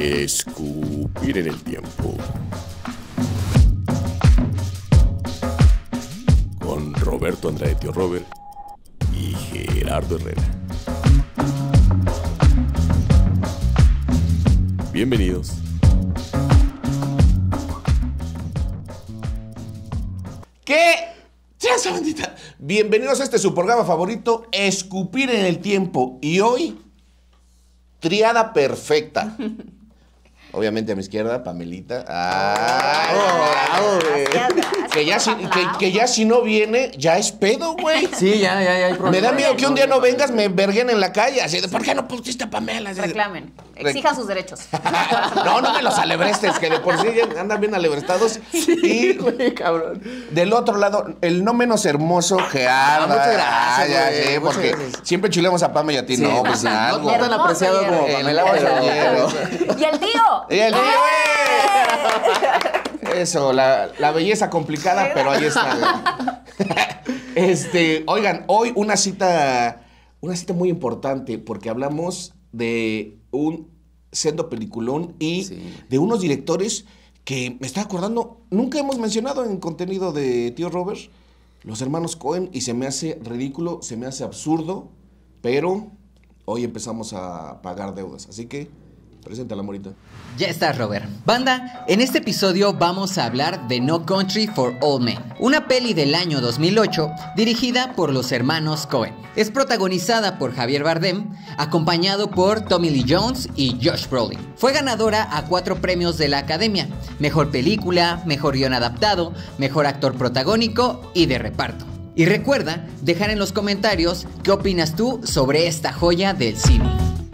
Escupir en el tiempo. Con Roberto Andrade Tío Robert y Gerardo Herrera. Bienvenidos. ¿Qué? bendita. Bienvenidos a este su programa favorito, Escupir en el Tiempo. Y hoy, triada perfecta. Obviamente a mi izquierda, Pamelita. Ah, ah, que ya, que ya si no viene, ya es pedo, güey. Sí, ya, ya, ya Me da miedo que un día no vengas, me verguen en la calle. Así de, ¿por qué no pusiste a Pamela? Reclamen. Exijan sus derechos. no, no me los alebrestes, que de por sí andan bien alebrestados. Sí, güey, cabrón. Del otro lado, el no menos hermoso que ah, Muchas gracias, ah, ya, sí, porque siempre chulemos a Pamela y a ti, no, pues nada. No, tan apreciado como Pamela. Y el tío. Y el tío, ¡Eh! Eso, la, belleza complicada, pero ahí está. este, oigan, hoy una cita, una cita muy importante, porque hablamos de un sendo peliculón y de unos directores que me está acordando, nunca hemos mencionado en contenido de Tío Robert, los hermanos Cohen, y se me hace ridículo, se me hace absurdo, pero hoy empezamos a pagar deudas, así que Preséntala, Morita. Ya estás, Robert. Banda, en este episodio vamos a hablar de No Country for Old Men, una peli del año 2008 dirigida por los hermanos Cohen. Es protagonizada por Javier Bardem, acompañado por Tommy Lee Jones y Josh Brolin. Fue ganadora a cuatro premios de la Academia, Mejor Película, Mejor Guión Adaptado, Mejor Actor Protagónico y de Reparto. Y recuerda dejar en los comentarios qué opinas tú sobre esta joya del cine.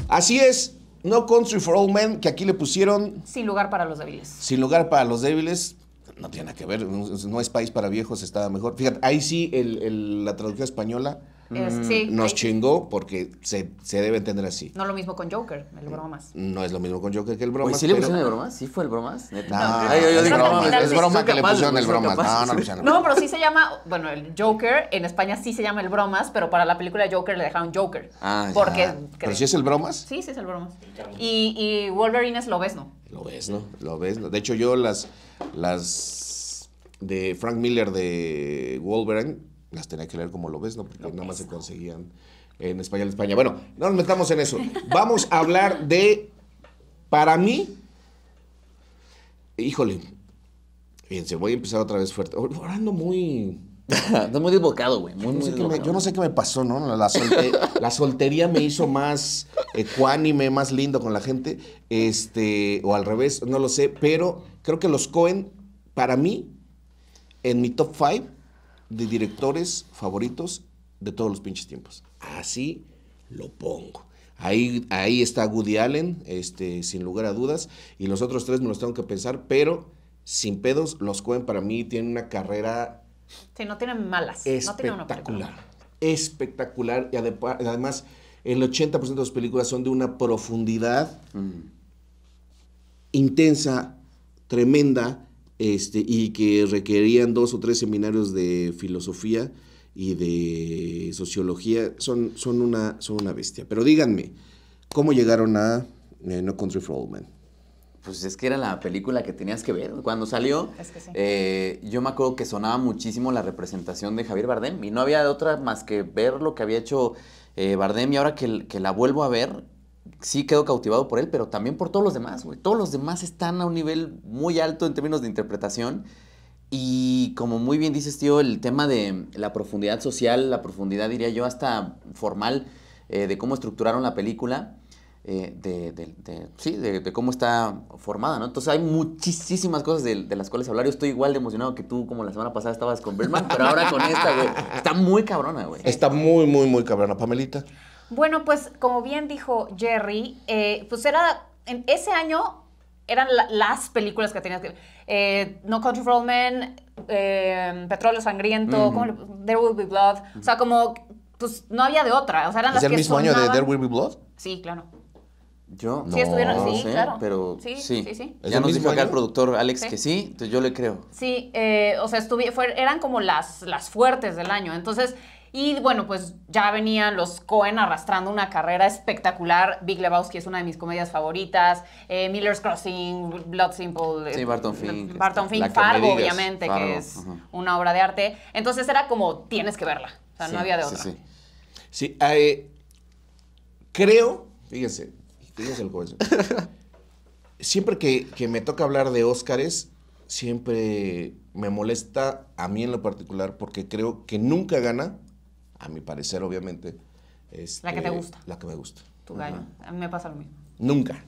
Así es, no Country for All Men, que aquí le pusieron... Sin lugar para los débiles. Sin lugar para los débiles. No tiene nada que ver. No es país para viejos, estaba mejor. Fíjate, ahí sí el, la traducción española Mm, nos chingó porque se, se, debe entender así. No lo mismo con Joker, el mm, bromas. No es lo mismo con Joker que el bromas. ¿Y ¿Sí le pusieron el bromas? ¿Sí fue el bromas? No, es broma que le pusieron el bromas. No, no, no, pero sí se llama, bueno, el Joker en España sí se llama el bromas, pero para la película Joker le dejaron Joker. Ah, porque ¿Pero si es el bromas? Sí, sí es el bromas. Y, y Wolverine es Lo ves, ¿no? De hecho, yo las, las de Frank Miller de Wolverine las tenía que leer como lo ves, ¿no? Porque nada más se conseguían en español España. Bueno, no nos metamos en eso. Vamos a hablar de, para mí, híjole, fíjense, voy a empezar otra vez fuerte. Orando muy... muy desbocado, güey. Muy, yo, no sé qué me pasó, ¿no? La, soltería me hizo más ecuánime, más lindo con la gente. Este, o al revés, no lo sé. Pero creo que los Cohen, para mí, en mi top 5, de directores favoritos de todos los pinches tiempos. Así lo pongo. Ahí, ahí está Woody Allen, este, sin lugar a dudas. Y los otros tres me los tengo que pensar, pero sin pedos, los Coen para mí tienen una carrera. Sí, no tienen malas. Espectacular. espectacular. Y además, el 80% de sus películas son de una profundidad mm. intensa, tremenda este, y que requerían dos o tres seminarios de filosofía y de sociología, son, son, una, son una bestia. Pero díganme, ¿cómo llegaron a eh, No Country for Old Men? Pues es que era la película que tenías que ver. Cuando salió, eh, yo me acuerdo que sonaba muchísimo la representación de Javier Bardem y no había otra más que ver lo que había hecho eh, Bardem y ahora que, que la vuelvo a ver, sí quedo cautivado por él, pero también por todos los demás, güey. Todos los demás están a un nivel muy alto en términos de interpretación. Y como muy bien dices, tío, el tema de la profundidad social, la profundidad, diría yo, hasta formal, eh, de cómo estructuraron la película, eh, de, cómo está formada, ¿no? Entonces hay muchísimas cosas de, las cuales hablar. Yo estoy igual de emocionado que tú, como la semana pasada estabas con Birdman, pero ahora con esta, güey. Está muy cabrona, güey. Está muy, muy, muy cabrona. Pamelita. Bueno, pues como bien dijo Jerry, eh, pues era, en ese año eran las películas que tenías que ver. Eh, no Country for Old Men, eh, Petróleo Sangriento, There Will Be Blood. O sea, como, pues no había de otra. O sea, eran las el mismo año de There Will Be Blood? Sí, claro. Yo sí, estuvieron, sí, claro. pero sí, sí. sí, Ya nos dijo acá el productor Alex que sí, entonces yo le creo. Sí, eh, o sea, eran como las, las fuertes del año. Entonces, y bueno, pues ya venían los Cohen arrastrando una carrera espectacular. Big Lebowski es una de mis comedias favoritas. Eh, Miller's Crossing, Blood Simple. Sí, eh, Barton Fink. Barton Fink, Fargo, obviamente, que es una obra de arte. Entonces era como, tienes que verla. O sea, no había de otra. Sí, sí. sí eh, creo, fíjense, fíjense el joven. siempre que, que, me toca hablar de Óscares, siempre me molesta a mí en lo particular porque creo que nunca gana a mi parecer, obviamente. es... la que te este, gusta. La que me gusta. Tu A mí me pasa lo mismo. Nunca.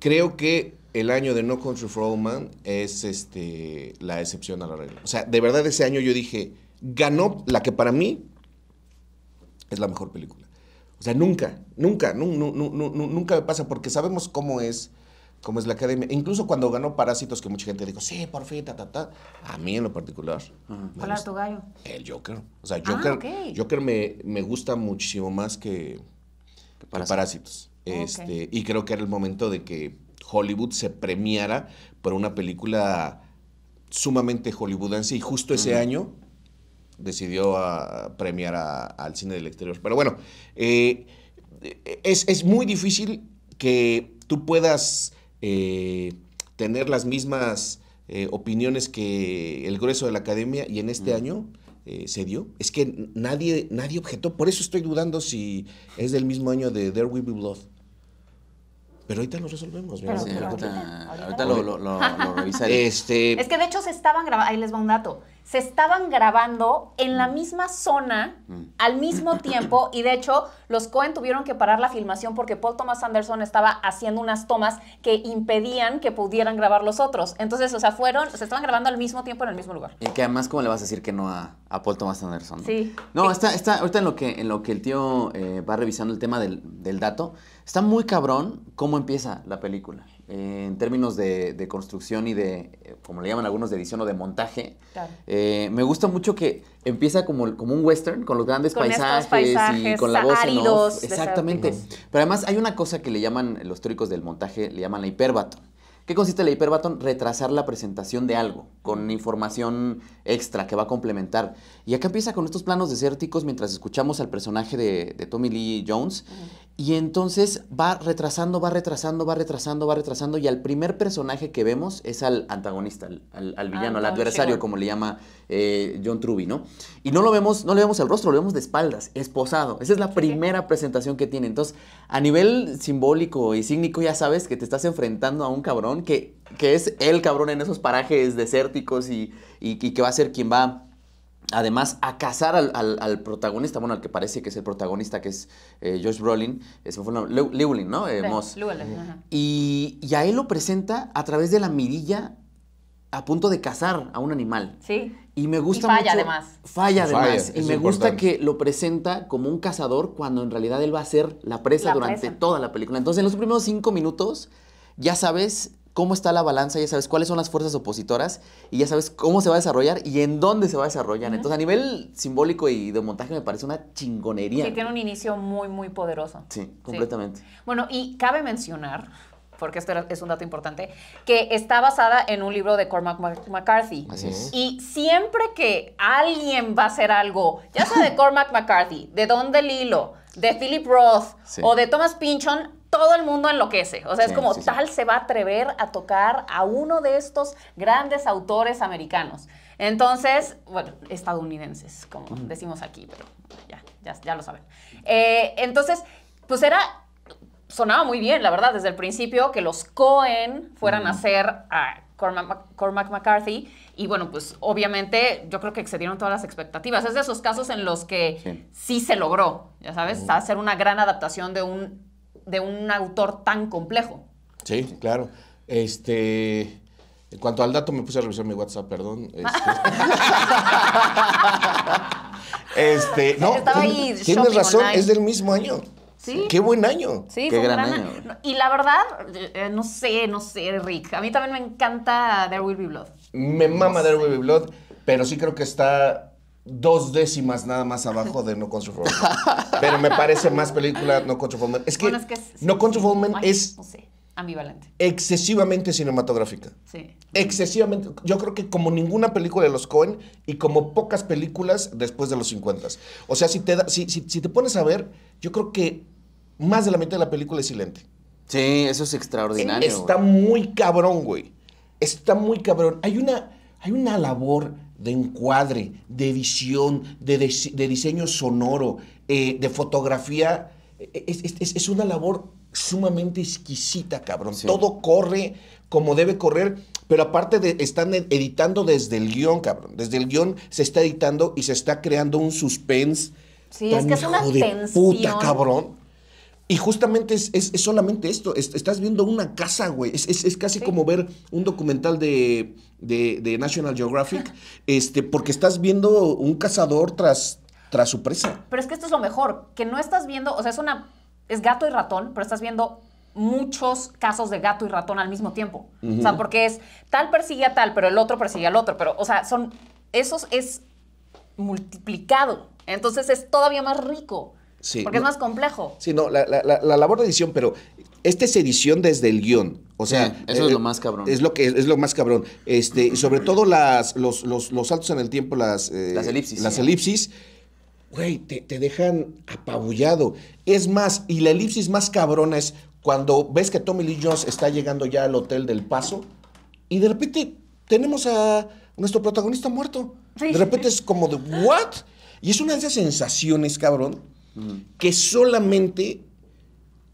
Creo que el año de No Country for All Man es este, la excepción a la regla. O sea, de verdad ese año yo dije, ganó la que para mí es la mejor película. O sea, nunca, nunca, nunca me pasa porque sabemos cómo es como es la academia. Incluso cuando ganó Parásitos, que mucha gente dijo, sí, por fin, ta, ta, ta. A mí en lo particular. ¿Cuál era tu gallo? El Joker. O sea, ah, Joker, Joker me, me, gusta muchísimo más que, Parásitos. Oh, este, Y creo que era el momento de que Hollywood se premiara por una película sumamente hollywoodense y justo ese año decidió ah, premiar al cine del exterior. Pero bueno, eh, es, es muy difícil que tú puedas eh, tener las mismas eh, opiniones que el grueso de la academia y en este mm. año eh, se dio. Es que nadie, nadie objetó, por eso estoy dudando si es del mismo año de There Will Be Blood. Pero ahorita lo resolvemos. ahorita, lo, este Es que de hecho se estaban grabando, ahí les va un dato se estaban grabando en la mm. misma zona mm. al mismo tiempo y de hecho los Cohen tuvieron que parar la filmación porque Paul Thomas Anderson estaba haciendo unas tomas que impedían que pudieran grabar los otros. Entonces, o sea, fueron, se estaban grabando al mismo tiempo en el mismo lugar. Y que además, ¿cómo le vas a decir que no a, Paul Thomas Anderson? Sí. No, está, está, ahorita en lo que, en lo que el tío eh, va revisando el tema del, del dato, Está muy cabrón cómo empieza la película. Eh, en términos de, construcción y de, eh, como le llaman algunos, de edición o de montaje. Eh, me gusta mucho que empieza como, como un western, con los grandes paisajes, y con la voz en off. Exactamente. Pero además hay una cosa que le llaman los teóricos del montaje, le llaman la hiperbatón. ¿Qué consiste la hiperbaton Retrasar la presentación de algo con información extra que va a complementar. Y acá empieza con estos planos desérticos mientras escuchamos al personaje de, Tommy Lee Jones y entonces va retrasando, va retrasando, va retrasando, va retrasando. Y al primer personaje que vemos es al antagonista, al, villano, al adversario, como le llama eh, John Truby, ¿no? Y no lo vemos, no le vemos el rostro, lo vemos de espaldas, esposado. Esa es la primera presentación que tiene. Entonces, a nivel simbólico y cínico, ya sabes que te estás enfrentando a un cabrón que, que es el cabrón en esos parajes desérticos y que va a ser quien va además a cazar al, protagonista, bueno, al que parece que es el protagonista, que es eh, Josh Brolin, fue fue ¿no? Eh, Moss. y, y, a él lo presenta a través de la mirilla a punto de cazar a un animal. Sí. Y me gusta y falla además. Falla además. y me gusta que lo presenta como un cazador cuando en realidad él va a ser la presa durante toda la película. Entonces, en los primeros cinco minutos ya sabes cómo está la balanza, ya sabes cuáles son las fuerzas opositoras y ya sabes cómo se va a desarrollar y en dónde se va a desarrollar. Entonces, a nivel simbólico y de montaje me parece una chingonería. Sí, tiene un inicio muy, muy poderoso. Sí, completamente. Bueno, y cabe mencionar, porque esto es un dato importante, que está basada en un libro de Cormac McCarthy. Así es. Y siempre que alguien va a hacer algo, ya sea de Cormac McCarthy, de Don DeLillo, de Philip Roth o de Thomas Pynchon, todo el mundo enloquece. O sea, es como tal se va a atrever a tocar a uno de estos grandes autores americanos. Entonces, bueno, estadounidenses, como mm. decimos aquí, pero ya, ya, lo saben. Eh, entonces, pues era, sonaba muy bien, la verdad, desde el principio que los Cohen fueran a mm. hacer a Cormac, McCarthy. Y bueno, pues obviamente yo creo que excedieron todas las expectativas. Es de esos casos en los que sí, se logró, ya sabes, hacer una gran adaptación de un de un autor tan complejo. Sí, claro. Este. En cuanto al dato, me puse a revisar mi WhatsApp, perdón. Este, este no, tienes, razón, es del mismo año. Sí. Qué buen año. Sí, Qué gran, año. Y la verdad, eh, no sé, no sé, Rick. A mí también me encanta There Will Be Blood. Me mama There Will Be Blood, pero sí creo que está dos décimas nada más abajo de No Country for Pero me parece más película No Country for Men. Es que, No Country for Men es... ambivalente. Excesivamente cinematográfica. Sí. Excesivamente. Yo creo que como ninguna película de los Cohen y como pocas películas después de los 50. O sea, si te, si, te pones a ver, yo creo que más de la mitad de la película es silente. Sí, eso es extraordinario. Está muy cabrón, güey. Está muy cabrón. Hay una, hay una labor de encuadre, de visión, de, diseño sonoro, eh, de fotografía. Eh, es, una labor sumamente exquisita, cabrón. Todo corre como debe correr, pero aparte de, están editando desde el guión, cabrón. Desde el guión se está editando y se está creando un suspense. Sí, es que es una Puta, cabrón. Y justamente es, es, solamente esto. estás viendo una casa, güey. Es, casi como ver un documental de, National Geographic, este, porque estás viendo un cazador tras, tras su presa. Pero es que esto es lo mejor, que no estás viendo, o sea, es una. Es gato y ratón, pero estás viendo muchos casos de gato y ratón al mismo tiempo. O sea, porque es tal persigue a tal, pero el otro persigue al otro. Pero, o sea, son. Esos es multiplicado. Entonces es todavía más rico porque es más complejo. Sí, no, la, labor de edición, pero esta es edición desde el guión. O sea, eso es eh, lo más cabrón. Es lo que es lo más cabrón. Este, y sobre todo las, los, saltos en el tiempo, las, eh, las elipsis. Las elipsis, güey, te, dejan apabullado. Es más, y la elipsis más cabrona es cuando ves que Tommy Lee Jones está llegando ya al hotel del paso y de repente tenemos a nuestro protagonista muerto. De repente es como de, ¿what? Y es una de esas sensaciones, cabrón, que solamente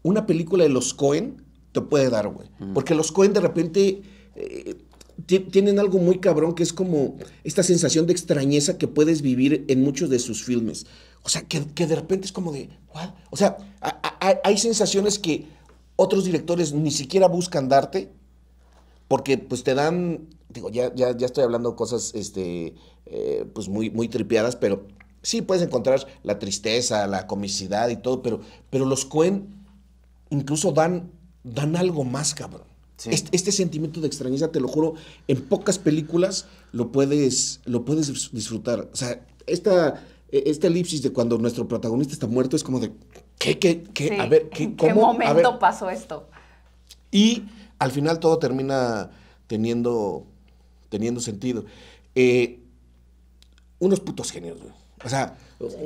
una película de los Cohen te puede dar, güey. Porque los Cohen de repente eh, tienen algo muy cabrón que es como esta sensación de extrañeza que puedes vivir en muchos de sus filmes. O sea, que, de repente es como de, O sea, hay sensaciones que otros directores ni siquiera buscan darte porque pues te dan, digo, ya, ya, estoy hablando cosas, este, eh, pues muy, muy tripeadas, pero Sí, puedes encontrar la tristeza, la comicidad y todo, pero, pero los Coen incluso dan, dan algo más, cabrón. Este, este, sentimiento de extrañeza, te lo juro, en pocas películas lo puedes, lo puedes disfrutar. O sea, esta, e, esta elipsis de cuando nuestro protagonista está muerto es como de, ¿qué, qué, qué? A ver, ¿qué, momento pasó esto? Y al final todo termina teniendo, teniendo sentido. Eh, unos putos genios, güey. O sea,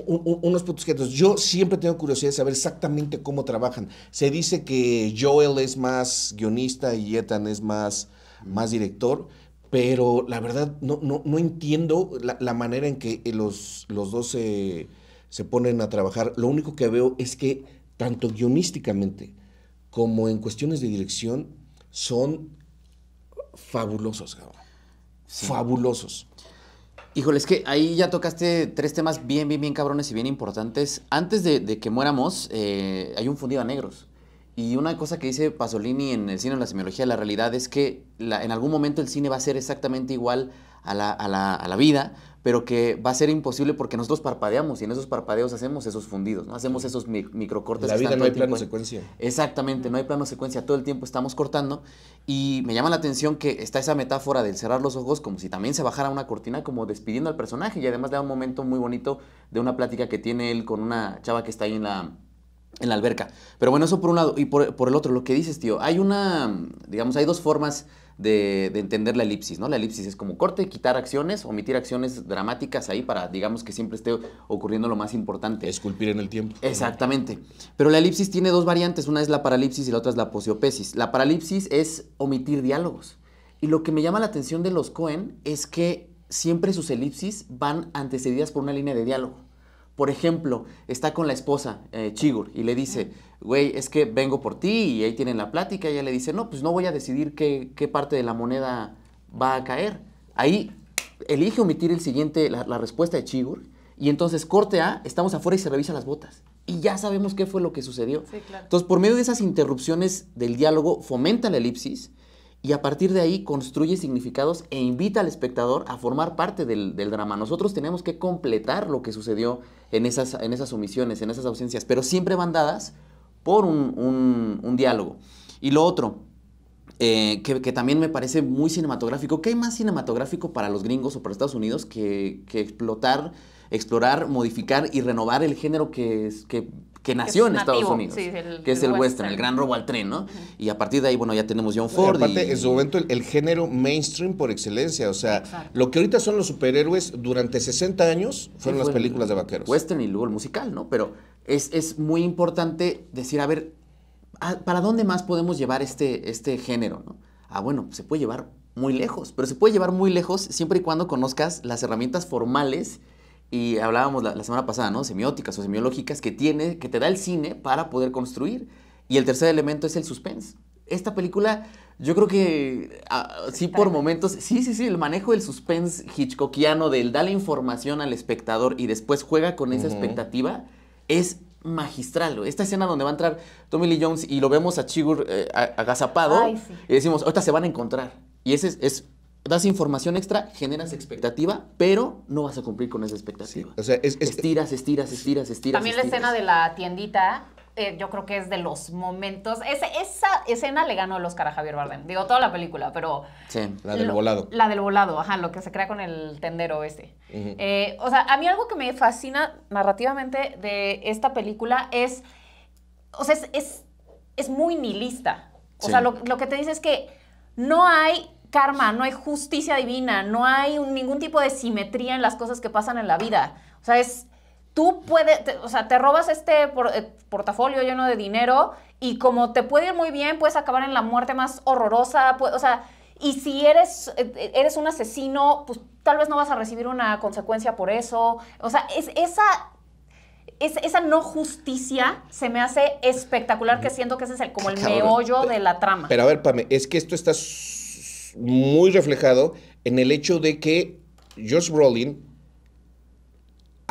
unos putos quietos. Yo siempre tengo curiosidad de saber exactamente cómo trabajan. Se dice que Joel es más guionista y Ethan es más, más director, pero la verdad no, entiendo la, manera en que los, dos se, ponen a trabajar. Lo único que veo es que tanto guionísticamente como en cuestiones de dirección son fabulosos, Fabulosos. Híjole, es que ahí ya tocaste tres temas bien, bien, bien cabrones y bien importantes. Antes de, que muéramos, eh, hay un fundido a negros. Y una cosa que dice Pasolini en el cine, en la semiología la realidad, es que en algún momento el cine va a ser exactamente igual a la, a la, a la vida, pero que va a ser imposible porque nosotros parpadeamos y en esos parpadeos hacemos esos fundidos, ¿no? Hacemos esos microcortes. microcortes. La vida no hay plano secuencia. Exactamente, no hay plano secuencia, todo el tiempo estamos cortando y me llama la atención que está esa metáfora del cerrar los ojos como si también se bajara una cortina como despidiendo al personaje y además le da un momento muy bonito de una plática que tiene él con una chava que está ahí en la en la alberca. Pero bueno, eso por un lado. Y por, por el otro, lo que dices, tío, hay una, digamos, hay dos formas de, entender la elipsis, ¿no? La elipsis es como corte, quitar acciones, omitir acciones dramáticas ahí para, digamos, que siempre esté ocurriendo lo más importante. Esculpir en el tiempo. Exactamente. Pero la elipsis tiene dos variantes, una es la paralipsis y la otra es la posiopesis. La paralipsis es omitir diálogos. Y lo que me llama la atención de los Cohen es que siempre sus elipsis van antecedidas por una línea de diálogo. Por ejemplo, está con la esposa, eh, Chigur, y le dice, güey, es que vengo por ti y ahí tienen la plática, y ella le dice, no, pues no voy a decidir qué, qué parte de la moneda va a caer. Ahí elige omitir el siguiente, la, la respuesta de Chigur, y entonces corte A, estamos afuera y se revisan las botas. Y ya sabemos qué fue lo que sucedió. Sí, claro. Entonces, por medio de esas interrupciones del diálogo, fomenta la elipsis y a partir de ahí construye significados e invita al espectador a formar parte del, del, drama. Nosotros tenemos que completar lo que sucedió en esas, en esas omisiones, en esas ausencias, pero siempre van dadas por un, diálogo. Y lo otro, eh, que, también me parece muy cinematográfico. ¿Qué hay más cinematográfico para los gringos o para Estados Unidos que, explotar, explorar, modificar y renovar el género que, es, que, nació en Estados Unidos? que es el, western, el gran robo al tren, ¿no? Y a partir de ahí, bueno, ya tenemos John Ford. Y aparte, en su momento, el, género mainstream por excelencia. O sea, lo que ahorita son los superhéroes durante 60 años fueron las películas de vaqueros. Western y luego el musical, ¿no? Pero es, muy importante decir, a ver, ¿para dónde más podemos llevar este, este género? Ah, bueno, se puede llevar muy lejos, pero se puede llevar muy lejos siempre y cuando conozcas las herramientas formales y hablábamos la, semana pasada, ¿no? Semióticas o semiológicas que tiene, que te da el cine para poder construir. Y el tercer elemento es el suspense. Esta película, yo creo que ah, sí por momentos, sí, sí, sí, el manejo del suspense hitchcockiano, del da la información al espectador y después juega con esa expectativa es magistral. Esta escena donde va a entrar Tommy Lee Jones y lo vemos a Chigur eh, agazapado y decimos, ahorita se van a encontrar. Y ese es, das información extra, generas expectativa, pero no vas a cumplir con esa expectativa. o sea, es, estiras, estiras, estiras, estiras. También la escena de la tiendita eh, yo creo que es de los momentos. esa escena le ganó el Oscar a Javier Bardem. Digo, toda la película, pero. Sí, la del volado. La del volado, ajá, lo que se crea con el tendero ese. Eh, o sea, a mí algo que me fascina narrativamente de esta película es. O sea, es, es, muy nihilista. O sea, lo, que te dice es que no hay karma, no hay justicia divina, no hay ningún tipo de simetría en las cosas que pasan en la vida. O sea, es tú puedes, o sea, te robas este eh, portafolio lleno de dinero y como te puede ir muy bien, puedes acabar en la muerte más horrorosa, o sea, y si eres, eh, eres un asesino, pues tal vez no vas a recibir una consecuencia por eso. O sea, es, esa, esa no justicia se me hace espectacular, que siento que ese es el, como el meollo de la trama. Pero a ver, Pame, es que esto está muy reflejado en el hecho de que George Brolin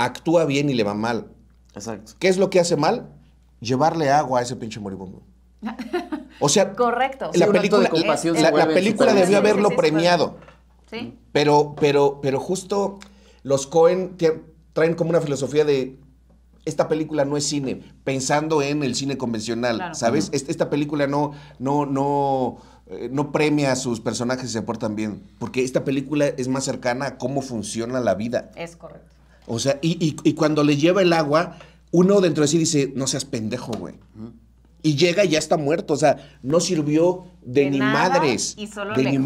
actúa bien y le va mal. Exacto. ¿Qué es lo que hace mal? Llevarle agua a ese pinche moribundo. O sea, correcto. La película, de debió haberlo premiado. Sí. Pero, pero, pero justo los Cohen traen como una filosofía de esta película no es cine, pensando en el cine convencional, ¿sabes? Esta película no, no, no, eh, no premia a sus personajes si se portan bien, porque esta película es más cercana a cómo funciona la vida. Es correcto. O sea, y, cuando le lleva el agua, uno dentro de sí dice, no seas pendejo, güey. Y llega y ya está muerto. O sea, no sirvió de, ni madres. Y solo le ni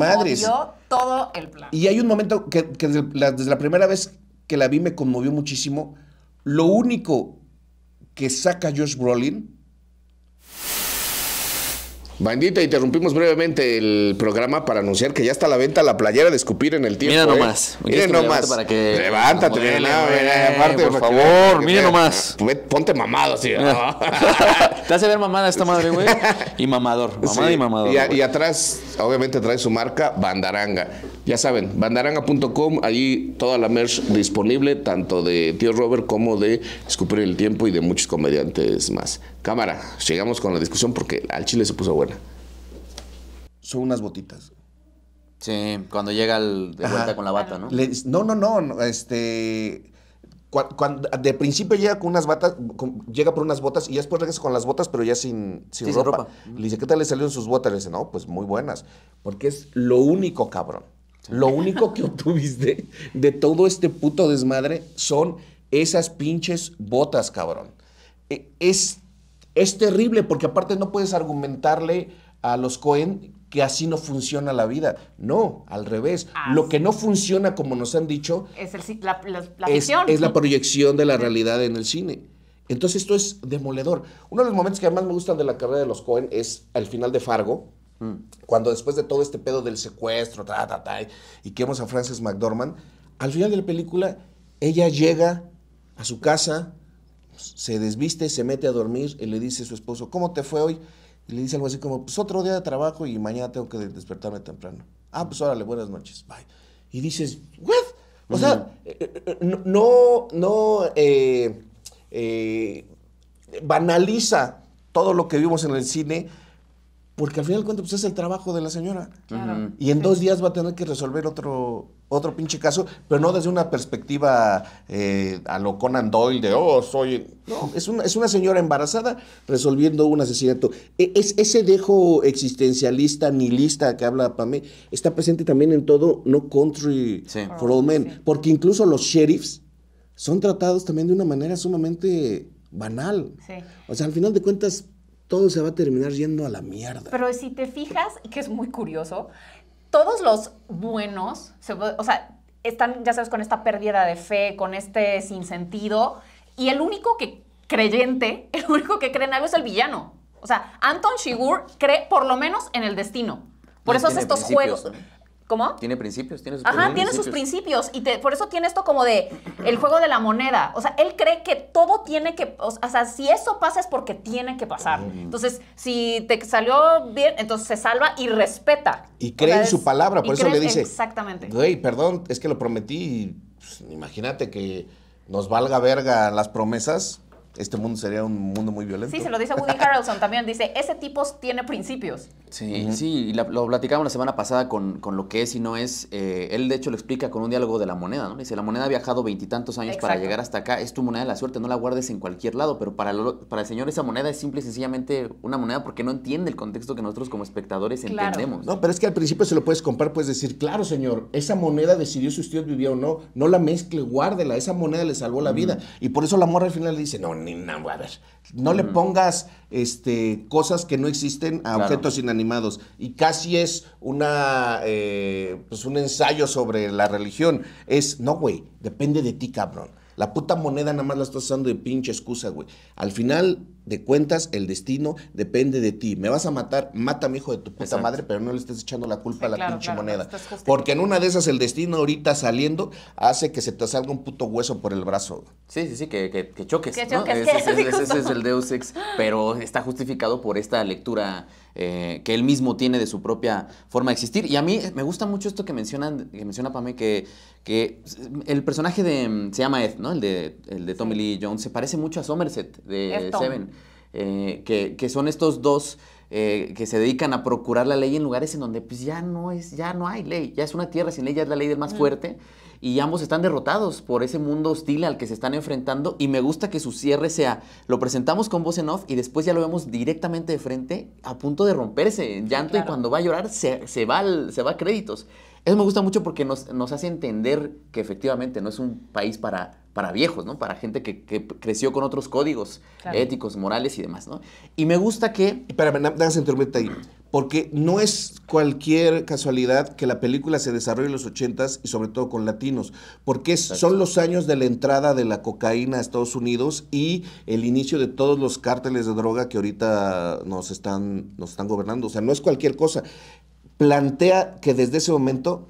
todo el plan. Y hay un momento que, desde, la, desde, la, primera vez que la vi me conmovió muchísimo. Lo único que saca Josh Brolin Bandita, interrumpimos brevemente el programa para anunciar que ya está a la venta la playera de escupir en el tiempo. Mira ¿eh? nomás. Mira nomás. Levántate, ah, aparte, por favor, mira nomás. Ponte mamado así. Te hace ver mamada esta madre, güey. Y mamador. Mamado y mamador. y atrás, obviamente, trae su marca Bandaranga. Ya saben, bandaranga.com, allí toda la merch disponible, tanto de Tío Robert como de Escupir el Tiempo y de muchos comediantes más. Cámara, llegamos con la discusión porque al chile se puso buena. Son unas botitas. Sí, cuando llega el, de vuelta con la bata, ¿no? no, no, no, este... de principio llega con unas batas, llega por unas botas y después regresa con las botas, pero ya sin, ropa. ropa. Le dice, ¿qué tal le salieron sus botas? Le dice, no, pues muy buenas. Porque es lo único, cabrón lo único que obtuviste de todo este puto desmadre son esas pinches botas, cabrón. E, es, terrible porque aparte no puedes argumentarle a los Cohen que así no funciona la vida. No, al revés. Ah, lo que no funciona, como nos han dicho, es, la, es, la proyección de la realidad en el cine. Entonces esto es demoledor. Uno de los momentos que más me gustan de la carrera de los Cohen es al final de Fargo, Mm. Cuando después de todo este pedo del secuestro, ta, ta, ta, y que vemos a Frances McDormand, al final de la película, ella llega a su casa, se desviste, se mete a dormir y le dice a su esposo, ¿cómo te fue hoy? Y le dice algo así como, pues otro día de trabajo y mañana tengo que despertarme temprano. Ah, pues órale, buenas noches, bye. Y dices, ¿what? O sea, eh, eh, eh, no, no banaliza todo lo que vimos en el cine, porque al final de cuentas, pues es el trabajo de la señora. Y en dos días va a tener que resolver otro, otro pinche caso, pero no desde una perspectiva eh, a lo Conan Doyle de, oh, soy... No, es una, es una señora embarazada resolviendo un asesinato. E, es, ese dejo existencialista, nihilista que habla Pamé, está presente también en todo No Country for All Men, oh, porque incluso los sheriffs son tratados también de una manera sumamente banal. O sea, al final de cuentas, todo se va a terminar yendo a la mierda. Pero si te fijas, que es muy curioso, todos los buenos, o sea, están, ya sabes, con esta pérdida de fe, con este sinsentido, y el único que creyente, el único que cree en algo es el villano. O sea, Anton Shigur cree por lo menos en el destino. Por eso es estos juegos. ¿Cómo? Tiene principios, tiene sus principios. Ajá, tiene sus principios. Y por eso tiene esto como de el juego de la moneda. O sea, él cree que todo tiene que. O sea, si eso pasa es porque tiene que pasar. Entonces, si te salió bien, entonces se salva y respeta. Y cree en su palabra, por eso le dice. Exactamente. Güey, perdón, es que lo prometí. Pues, imagínate que nos valga verga las promesas este mundo sería un mundo muy violento. Sí, se lo dice Woody Harrelson también. Dice, ese tipo tiene principios. Sí, sí, lo platicamos la semana pasada con, lo que es y no es. Eh, él, de hecho, lo explica con un diálogo de la moneda, ¿no? Dice, la moneda ha viajado veintitantos años para llegar hasta acá, es tu moneda de la suerte, no la guardes en cualquier lado, pero para, el señor esa moneda es simple y sencillamente una moneda porque no entiende el contexto que nosotros como espectadores entendemos. No, pero es que al principio se lo puedes comprar, puedes decir, claro, señor, esa moneda decidió si usted vivía o no, no la mezcle, guárdela, esa moneda le salvó la vida. Y por eso la morra al final le dice, no, ni nada, a ver, no le pongas este, cosas que no existen a objetos inanimados y casi es una, eh, pues un ensayo sobre la religión. Es, no, güey, depende de ti, cabrón. La puta moneda nada más la estás usando de pinche excusa, güey. Al final de cuentas, el destino depende de ti. Me vas a matar, mata a mi hijo de tu puta madre, pero no le estés echando la culpa a la pinche moneda. Porque en una de esas, el destino ahorita saliendo hace que se te salga un puto hueso por el brazo. Sí, sí, sí, que, choques. ese es el Deus Ex, pero está justificado por esta lectura eh, que él mismo tiene de su propia forma de existir. Y a mí me gusta mucho esto que, mencionan, que menciona Pame, que, el personaje mm, se llama Ed, ¿no? El de, el de Tommy Lee Jones, se parece mucho a Somerset de Seven, eh, que, son estos dos... Eh, que se dedican a procurar la ley en lugares en donde pues ya no es, ya no hay ley, ya es una tierra sin ley, ya es la ley del más fuerte y ambos están derrotados por ese mundo hostil al que se están enfrentando y me gusta que su cierre sea, lo presentamos con voz en off y después ya lo vemos directamente de frente a punto de romperse en llanto y cuando va a llorar se, va, se va a créditos. Eso me gusta mucho porque nos, hace entender que efectivamente no es un país para, para viejos, ¿no? Para gente que, creció con otros códigos éticos, morales y demás, ¿no? Y me gusta que... Espérame, déjame interrumpirte ahí. Porque no es cualquier casualidad que la película se desarrolle en los ochentas y sobre todo con latinos, porque son los años de la entrada de la cocaína a Estados Unidos y el inicio de todos los cárteles de droga que ahorita nos están, nos están gobernando. O sea, no es cualquier cosa plantea que desde ese momento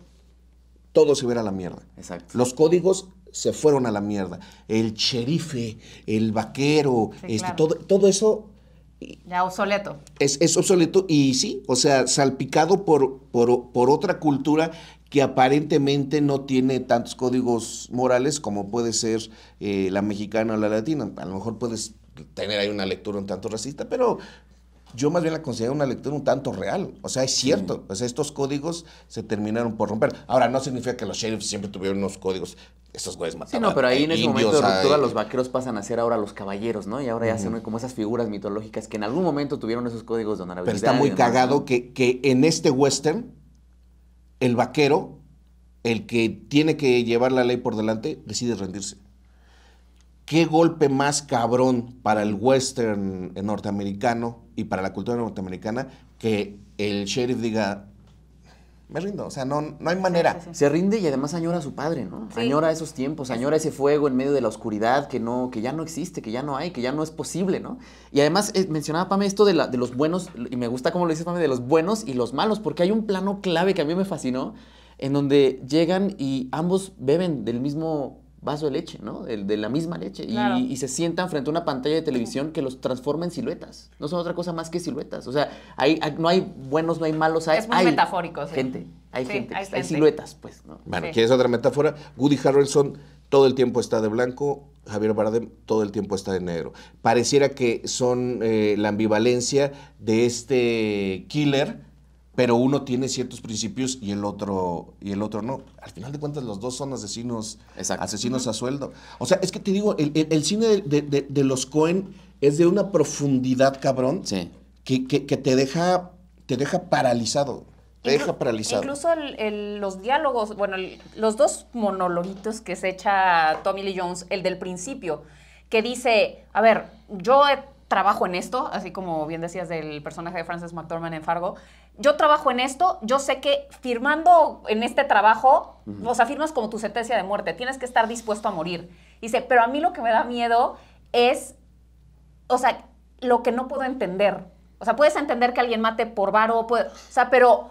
todo se verá a la mierda. Exacto. Los códigos se fueron a la mierda. El sherife, el vaquero, este, todo, todo eso ya obsoleto. Es, obsoleto y sí, o sea, salpicado por, por, otra cultura que aparentemente no tiene tantos códigos morales como puede ser eh, la mexicana o la latina. A lo mejor puedes tener ahí una lectura un tanto racista, pero yo más bien la considero una lectura un tanto real. O sea, es cierto, o sea, estos códigos se terminaron por romper. Ahora, no significa que los sheriffs siempre tuvieron unos códigos. Esos güeyes mataron. Sí, no, pero ahí en ese momento de ruptura los vaqueros pasan a ser ahora los caballeros, ¿no? Y ahora ya son como esas figuras mitológicas que en algún momento tuvieron esos códigos de honorabilidad. Pero está muy cagado que, que en este western, el vaquero, el que tiene que llevar la ley por delante, decide rendirse qué golpe más cabrón para el western norteamericano y para la cultura norteamericana que el sheriff diga, me rindo, o sea, no, no hay manera. Se rinde y además añora a su padre, ¿no? Añora esos tiempos, añora ese fuego en medio de la oscuridad que no, que ya no existe, que ya no hay, que ya no es posible, ¿no? Y además eh, mencionaba Pame esto de, la, de los buenos, y me gusta cómo lo dices, Pame, de los buenos y los malos, porque hay un plano clave que a mí me fascinó, en donde llegan y ambos beben del mismo vaso de leche, ¿no? De, la misma leche. Y, se sientan frente a una pantalla de televisión que los transforma en siluetas. No son otra cosa más que siluetas. O sea, no hay buenos, no hay malos. Hay, es hay metafórico, Gente, hay gente, hay, siluetas, pues. Bueno, ¿quieres otra metáfora? Woody Harrelson todo el tiempo está de blanco, Javier Bardem todo el tiempo está de negro. Pareciera que son eh, la ambivalencia de este killer pero uno tiene ciertos principios y el otro y el otro no. Al final de cuentas, los dos son asesinos, asesinos a sueldo. O sea, es que te digo, el, cine de, los Cohen es de una profundidad, cabrón, que, te deja, te deja paralizado. Te deja paralizado. Incluso los diálogos, bueno, los dos monologuitos que se echa Tommy Lee Jones, el del principio, que dice, a ver, yo eh, trabajo en esto, así como bien decías del personaje de Frances McDormand en Fargo, yo trabajo en esto, yo sé que firmando en este trabajo, vos afirmas o sea, firmas como tu sentencia de muerte, tienes que estar dispuesto a morir. Dice, pero a mí lo que me da miedo es, o sea, lo que no puedo entender. O sea, puedes entender que alguien mate por varo, o sea, pero,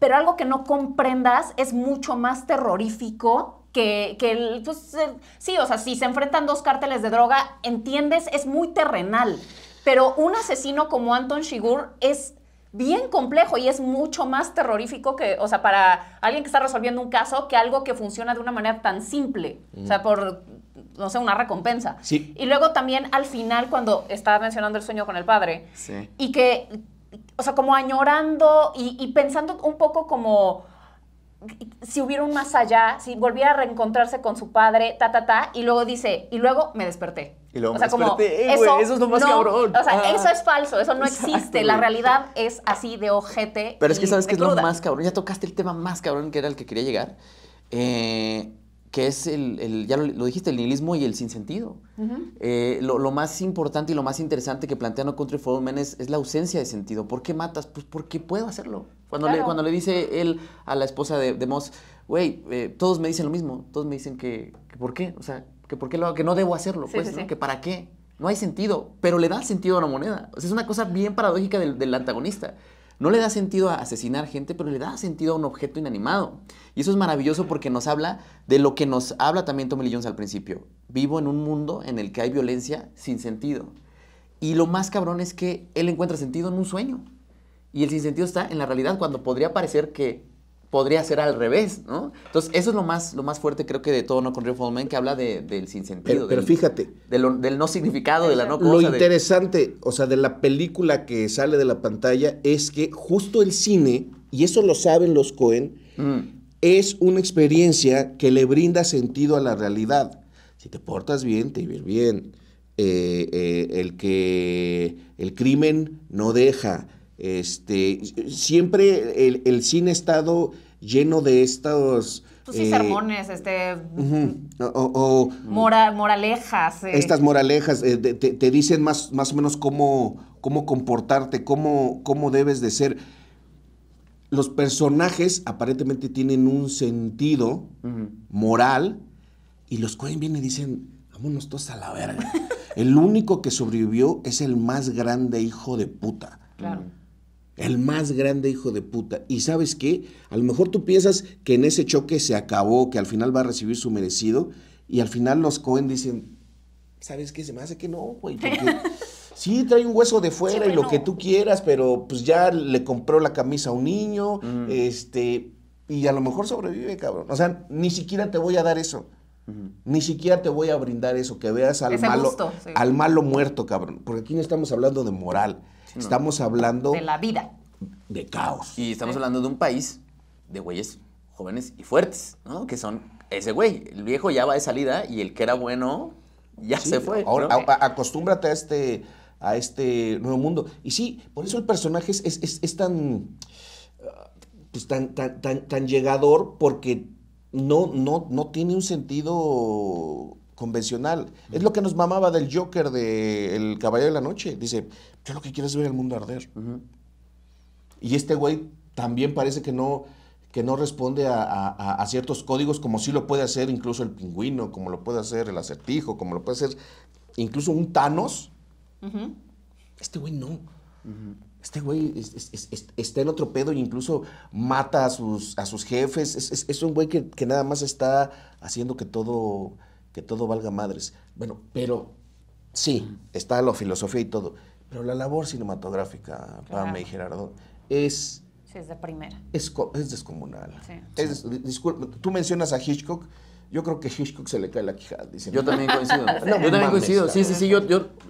pero algo que no comprendas es mucho más terrorífico que, pues, el, sí, o sea, si se enfrentan dos cárteles de droga, entiendes, es muy terrenal. Pero un asesino como Anton Shigur es bien complejo y es mucho más terrorífico que, o sea, para alguien que está resolviendo un caso que algo que funciona de una manera tan simple, o sea, mm. por, no sé, una recompensa. Sí. Y luego también al final cuando estaba mencionando el sueño con el padre, sí. y que, o sea, como añorando y pensando un poco como si hubiera un más allá, si volviera a reencontrarse con su padre, ta, ta, ta, y luego dice, y luego me desperté. Y o como, eh, eso, es lo más cabrón. O sea, ah. eso es falso, eso no existe. La realidad es así de ojete. Pero es que sabes que es lo más cabrón. Ya tocaste el tema más cabrón que era el que quería llegar. Eh, que es el, ya lo, dijiste, el nihilismo y el sinsentido. Eh, lo, más importante y lo más interesante que plantea No Country for Men es, la ausencia de sentido. ¿Por qué matas? Pues porque puedo hacerlo. Cuando, le, cuando le dice él a la esposa de, Moss, güey, todos me dicen lo mismo, todos me dicen que, que ¿por qué? O sea, por qué lo, que no debo hacerlo, pues, que para qué. No hay sentido, pero le da sentido a la moneda. es una cosa bien paradójica del, antagonista. No le da sentido a asesinar gente, pero le da sentido a un objeto inanimado. Y eso es maravilloso porque nos habla de lo que nos habla también Tommy Lee Jones al principio. Vivo en un mundo en el que hay violencia sin sentido. Y lo más cabrón es que él encuentra sentido en un sueño. Y el sin sentido está en la realidad cuando podría parecer que podría ser al revés, ¿no? Entonces, eso es lo más, lo más fuerte, creo que, de todo No con Full que habla del sinsentido. Pero, fíjate. del no significado, de la no cosa. Lo interesante, o sea, de la película que sale de la pantalla es que justo el cine, y eso lo saben los Cohen, mm. es una experiencia que le brinda sentido a la realidad. Si te portas bien, te vives bien. Eh, eh, el que el crimen no deja, este, siempre el, cine ha estado lleno de estos... Pues sí, sermones, eh, este... moralejas. Eh. Estas moralejas eh, te, dicen más, más o menos cómo, cómo comportarte, cómo, cómo debes de ser. Los personajes aparentemente tienen un sentido moral y los Cohen vienen y dicen, vámonos todos a la verga. el único que sobrevivió es el más grande hijo de puta. Claro. El más grande hijo de puta. Y sabes qué? A lo mejor tú piensas que en ese choque se acabó, que al final va a recibir su merecido. Y al final los Cohen dicen, ¿sabes qué? Se me hace que no, güey. sí, trae un hueso de fuera y lo que tú quieras, pero pues ya le compró la camisa a un niño. Este, y a lo mejor sobrevive, cabrón. O sea, ni siquiera te voy a dar eso. Ni siquiera te voy a brindar eso, que veas al malo, al malo muerto, cabrón. Porque aquí no estamos hablando de moral. Estamos hablando... De la vida. De caos. Y estamos hablando de un país de güeyes jóvenes y fuertes, ¿no? Que son ese güey. El viejo ya va de salida y el que era bueno ya se fue. Ahora, acostúmbrate a este, a este nuevo mundo. Y sí, por eso el personaje es, tan, uh, pues, tan, tan, tan, tan, llegador porque no, no, no tiene un sentido convencional. Es lo que nos mamaba del Joker de El Caballero de la Noche. Dice, yo lo que quiero es ver el mundo arder. Y este güey también parece que no, que no responde a, ciertos códigos como sí lo puede hacer incluso el pingüino, como lo puede hacer el acertijo, como lo puede hacer incluso un Thanos. Este güey no. Este güey está en otro pedo e incluso mata a sus, a sus jefes. Es, un güey que, que nada más está haciendo que todo que todo valga madres. Bueno, pero sí, está la filosofía y todo, pero la labor cinematográfica, para Pame y Gerardo, es... Sí, es de primera. Es, descomunal. Sí. tú mencionas a Hitchcock, yo creo que Hitchcock se le cae la quijada. yo también coincido. yo también coincido. Sí, sí, sí.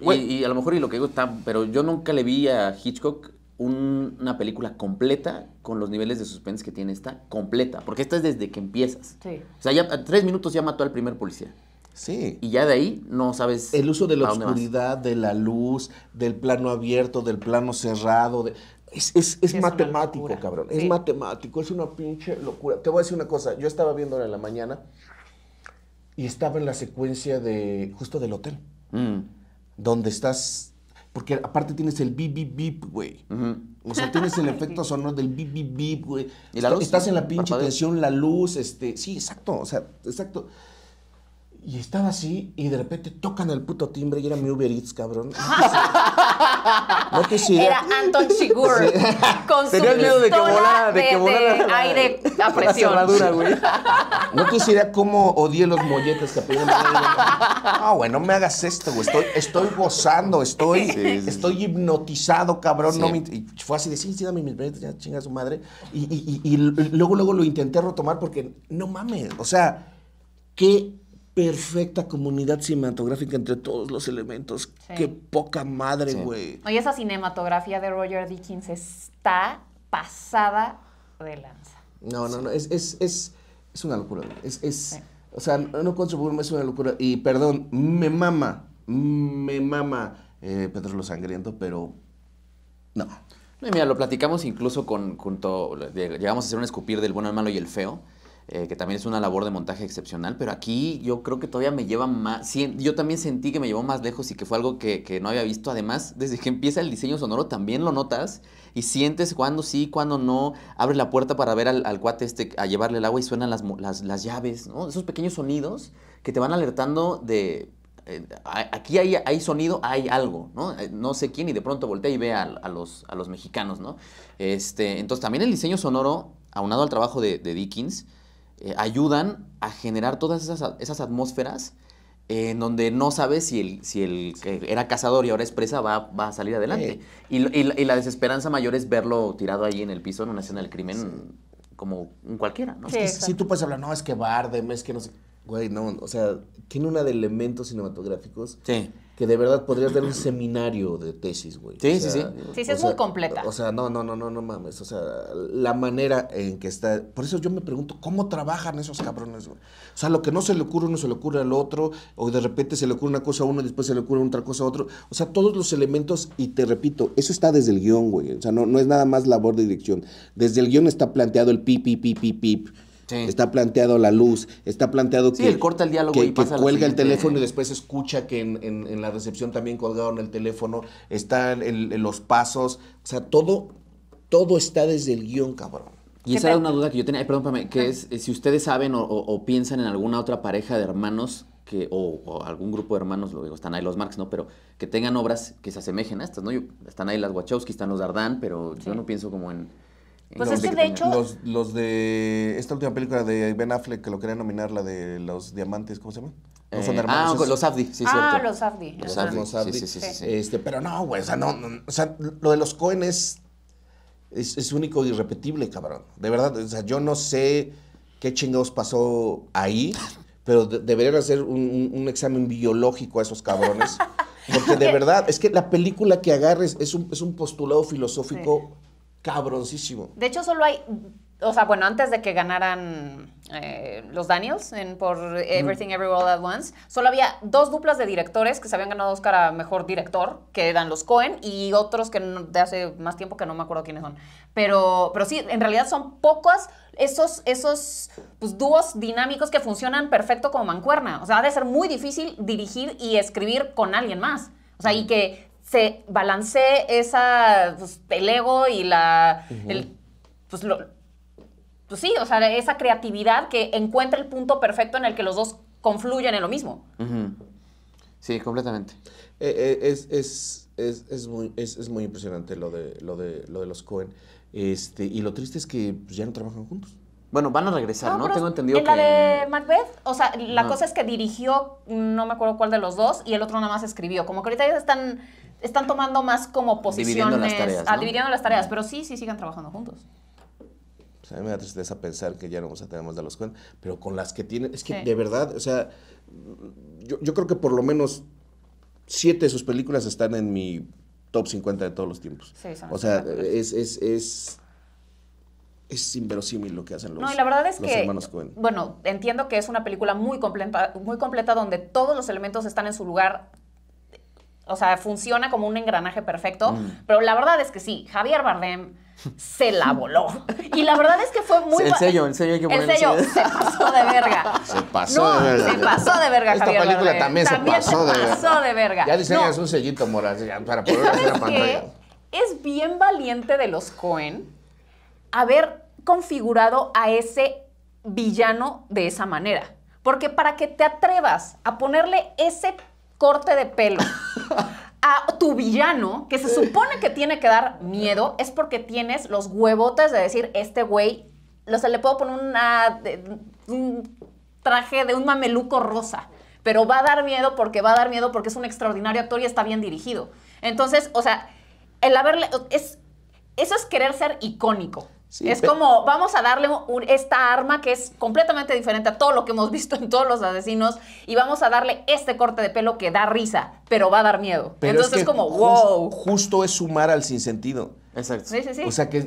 y, a lo mejor y lo que digo está, pero yo nunca le vi a Hitchcock una película completa con los niveles de suspense que tiene esta, completa. Porque esta es desde que empiezas. O sea, ya a tres minutos ya mató al primer policía. Sí. Y ya de ahí no sabes. El uso de la oscuridad, de la luz, del plano abierto, del plano cerrado. Es, matemático, cabrón. Es matemático, es una pinche locura. Te voy a decir una cosa. Yo estaba viendo en la mañana y estaba en la secuencia de. justo del hotel. Mm. Donde estás. Porque aparte tienes el bip, bip, bip, güey. O sea, tienes el efecto sonoro del bip, bip, bip, güey. Estás en la pinche tensión, la luz, este. Sí, exacto. O sea, exacto. Y estaba así y de repente tocan el puto timbre y era mi Uber Eats, cabrón. No Era Anton Chigur. Con su miedo de que volara, de, que la, aire a presión. güey. No quisiera cómo odié los molletes que pedían. Ah, güey, no me hagas esto, güey. Estoy, estoy gozando, estoy, estoy hipnotizado, cabrón. No y fue así de, sí, sí, dame mis molletes, ya chinga su madre. Y, y, y, y luego, luego lo intenté retomar porque, no mames, o sea, qué perfecta comunidad cinematográfica entre todos los elementos. Qué poca madre, güey. Oye, esa cinematografía de Roger Dickens está pasada de lanza. No, no, no, es, una locura. Es, O sea, no es una locura. Y perdón, me mama, me mama eh, Pedro lo Sangriento, pero no. no mira, lo platicamos incluso con, junto, llegamos a hacer un escupir del bueno, el malo y el feo eh, que también es una labor de montaje excepcional, pero aquí yo creo que todavía me lleva más, yo también sentí que me llevó más lejos y que fue algo que, no había visto, además, desde que empieza el diseño sonoro también lo notas y sientes cuando sí, cuando no, Abres la puerta para ver al, cuate este a llevarle el agua y suenan las, las, llaves, esos pequeños sonidos que te van alertando de... Eh, aquí hay, sonido, hay algo, ¿no? Eh, no sé quién y de pronto voltea y ve a, los, a los mexicanos, ¿no? Este, entonces también el diseño sonoro, aunado al trabajo de Dickens, eh, ayudan a generar todas esas, esas atmósferas eh, en donde no sabes si el, si el que era cazador y ahora es presa va, va a salir adelante. Y, la desesperanza mayor es verlo tirado ahí en el piso en una escena del crimen como un cualquiera, ¿no? Sí, tú puedes hablar, no, es que Bardem, es que no sé. Güey, no, o sea, tiene una de elementos cinematográficos. Sí que de verdad podrías dar un seminario de tesis, güey. Sí, sí, sí. Sí, sí, es muy completa. O sea, no, no, no, no, no mames. O sea, la manera en que está. Por eso yo me pregunto, ¿cómo trabajan esos cabrones, güey? O sea, lo que no se le ocurre a uno se le ocurre al otro, o de repente se le ocurre una cosa a uno y después se le ocurre otra cosa a otro. O sea, todos los elementos, y te repito, eso está desde el guión, güey. O sea, no, no es nada más labor de dirección. Desde el guión está planteado el pip, pip, pip, pip, pip Está planteado la luz, está planteado sí, que. Él corta el diálogo y pasa que cuelga el teléfono y después escucha que en, la recepción también colgaron el teléfono. Están los pasos. O sea, todo, todo está desde el guión, cabrón. Y esa era una duda que yo tenía, Ay, perdón, que es eh, si ustedes saben o, piensan en alguna otra pareja de hermanos que, o, algún grupo de hermanos, lo digo, están ahí los Marx, ¿no? Pero que tengan obras que se asemejen a estas, ¿no? están ahí las Wachowski, están los Dardán, pero yo no pienso como en pues los es que de, hecho. Los, de esta última película de Ben Affleck que lo querían nominar, la de los diamantes, ¿cómo se llama? No son eh, hermanos. Ah, los Abdi, sí, ah, los Los Abdi, este, pero no, güey, o sea, no, lo de los Cohen es, es, único y e irrepetible, cabrón. De verdad, o sea, yo no sé qué chingados pasó ahí, pero deberían hacer un, examen biológico a esos cabrones. Porque de verdad, es que la película que agarres es es un postulado filosófico cabroncísimo. De hecho, solo hay, o sea, bueno, antes de que ganaran eh, los Daniels por Everything Every Everywhere At Once, solo había dos duplas de directores que se habían ganado Oscar a Mejor Director, que eran los Cohen, y otros que de hace más tiempo que no me acuerdo quiénes son. Pero, pero sí, en realidad son pocos esos, esos pues, dúos dinámicos que funcionan perfecto como mancuerna. O sea, ha de ser muy difícil dirigir y escribir con alguien más. O sea, y que se balancee esa, pues, el ego y la, el, pues, lo, pues sí, o sea, esa creatividad que encuentra el punto perfecto en el que los dos confluyen en lo mismo. Sí, completamente. Eh, eh, es, es, muy, es, muy impresionante lo de, lo de, lo de los Cohen. Este, y lo triste es que pues, ya no trabajan juntos. Bueno, van a regresar, ¿no? Tengo entendido en que... la de Macbeth, o sea, la cosa es que dirigió, no me acuerdo cuál de los dos, y el otro nada más escribió. Como que ahorita ya están están tomando más como posiciones. Ah, dividiendo las tareas. dividiendo las tareas, pero sí, sí sigan trabajando juntos. sea, a mí me da tristeza pensar que ya no vamos a tener más de los cuentos, pero con las que tienen, es que de verdad, o sea, yo, yo creo que por lo menos siete de sus películas están en mi top 50 de todos los tiempos. Sí, o sea, es, es, es, es, inverosímil lo que hacen los, no, y la verdad es que, hermanos Bueno, entiendo que es una película muy completa, muy completa donde todos los elementos están en su lugar, o sea, funciona como un engranaje perfecto. Mm. Pero la verdad es que sí, Javier Bardem se la voló. Y la verdad es que fue muy... El sello, el sello hay que El sello, se pasó de verga. Se pasó de verga. se pasó de verga, Esta Javier película Bardem. también, también se, pasó se, verga. se pasó De verga. Ya diseñas un sellito, Mora, para poder hacer la pantalla. Es bien valiente de los Cohen haber configurado a ese villano de esa manera. Porque para que te atrevas a ponerle ese corte de pelo a tu villano, que se supone que tiene que dar miedo, es porque tienes los huevotes de decir, este güey, o sea, le puedo poner una, un traje de un mameluco rosa, pero va a dar miedo porque va a dar miedo porque es un extraordinario actor y está bien dirigido. Entonces, o sea, el haberle, es, eso es querer ser icónico es como, vamos a darle un, esta arma que es completamente diferente a todo lo que hemos visto en todos los asesinos y vamos a darle este corte de pelo que da risa, pero va a dar miedo. Entonces es, como, wow. Justo es sumar al sinsentido. Exacto. Sí, sí, sí. O sea, que,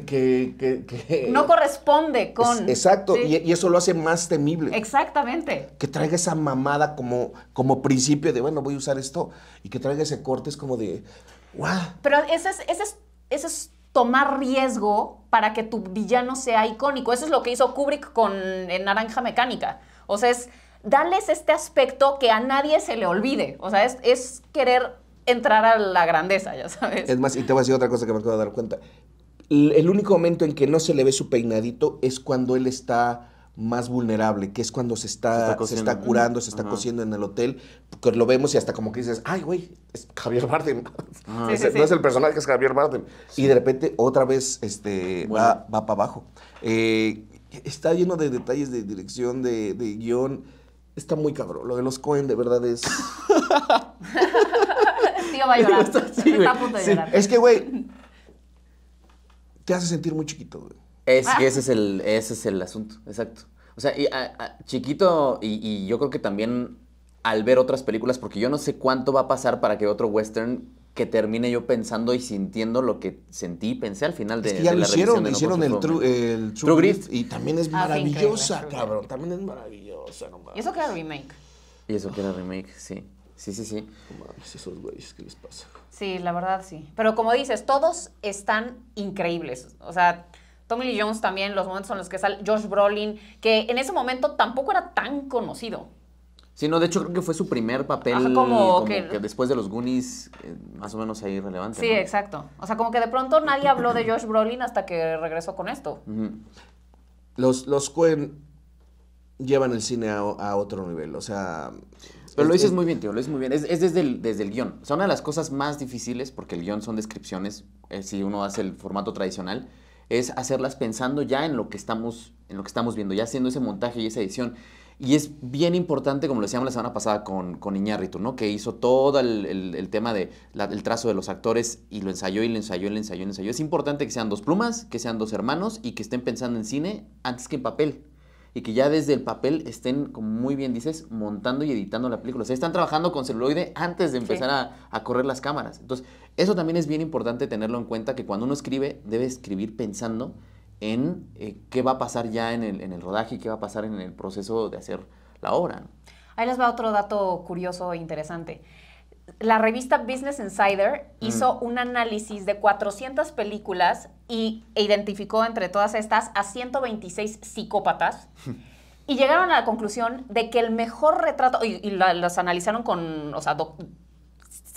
No corresponde con... exacto, y, eso lo hace más temible. Exactamente. Que traiga esa mamada como, como principio de, bueno, voy a usar esto, y que traiga ese corte es como de, wow. Pero es, ese es tomar riesgo para que tu villano sea icónico. Eso es lo que hizo Kubrick con en Naranja Mecánica. O sea, es darles este aspecto que a nadie se le olvide. O sea, es, es querer entrar a la grandeza, ya sabes. Es más, y te voy a decir otra cosa que me acabo de dar cuenta. El único momento en que no se le ve su peinadito es cuando él está más vulnerable, que es cuando se está, está, curando, se está cosiendo cociendo en el hotel, porque lo vemos y hasta como que dices, ay, güey, es Javier Bardem. no es el personaje, es Javier Bardem. Y de repente otra vez este, va, para abajo. Eh, está lleno de detalles de dirección, de, guión. Está muy cabrón. Lo de los Cohen de verdad es... Tío va a llorar. está a punto de llorar. Es que, güey, te hace sentir muy chiquito, güey. Es, ah. ese, es el, asunto, exacto. O sea, y, a, chiquito, y, y, yo creo que también al ver otras películas, porque yo no sé cuánto va a pasar para que otro western que termine yo pensando y sintiendo lo que sentí y pensé al final de, ya lo la hicieron, hicieron el, True, true y también es ah, maravillosa, cabrón, también es maravillosa. No y eso que era remake. Y eso que era remake, sí. Sí, sí, sí. No mames, esos güeyes, ¿qué les pasa? Sí, la verdad sí. Pero como dices, todos están increíbles. O sea, Tommy Lee Jones también, los momentos en los que sale Josh Brolin, que en ese momento tampoco era tan conocido. Sí, no, de hecho creo que fue su primer papel como, que, después de los Goonies, eh, más o menos ahí relevante. Sí, exacto. O sea, como que de pronto nadie habló de Josh Brolin hasta que regresó con esto. Los, los llevan el cine a, otro nivel, o sea... Pero lo dices muy bien, tío, lo dices muy bien. Es, desde, el, desde el guión. O sea, una de las cosas más difíciles, porque el guión son descripciones, eh, si uno hace el formato tradicional, es hacerlas pensando ya en lo que estamos, en lo que estamos viendo, ya haciendo ese montaje y esa edición. Y es bien importante, como lo decíamos la semana pasada con, con Iñárritu, ¿no? Que hizo todo el, el, tema del trazo de los actores y lo ensayó y lo ensayó y lo ensayó y lo ensayó. Es importante que sean dos plumas, que sean dos hermanos y que estén pensando en cine antes que en papel y que ya desde el papel estén, como muy bien dices, montando y editando la película. O sea, están trabajando con celuloide antes de empezar a, correr las cámaras. Entonces, eso también es bien importante tenerlo en cuenta, que cuando uno escribe, debe escribir pensando en eh, qué va a pasar ya en el, rodaje y qué va a pasar en el proceso de hacer la obra. Ahí les va otro dato curioso e interesante la revista Business Insider mm. hizo un análisis de 400 películas y identificó entre todas estas a 126 psicópatas. y llegaron a la conclusión de que el mejor retrato, y, las analizaron con, o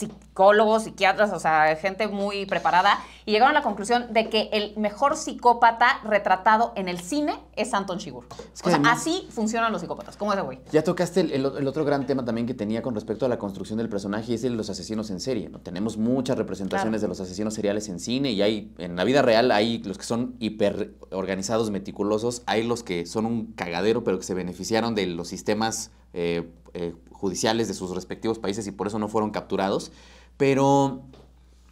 psicólogos, psiquiatras, o sea, gente muy preparada, y llegaron a la conclusión de que el mejor psicópata retratado en el cine es Anton Chigurh. o sea, así funcionan los psicópatas. ¿Cómo es voy? güey? Ya tocaste el, otro gran tema también que tenía con respecto a la construcción del personaje, y es de los asesinos en serie. ¿no? Tenemos muchas representaciones de los asesinos seriales en cine, y hay, en la vida real, hay los que son hiper organizados, meticulosos, hay los que son un cagadero, pero que se beneficiaron de los sistemas... Eh, eh, judiciales de sus respectivos países y por eso no fueron capturados. Pero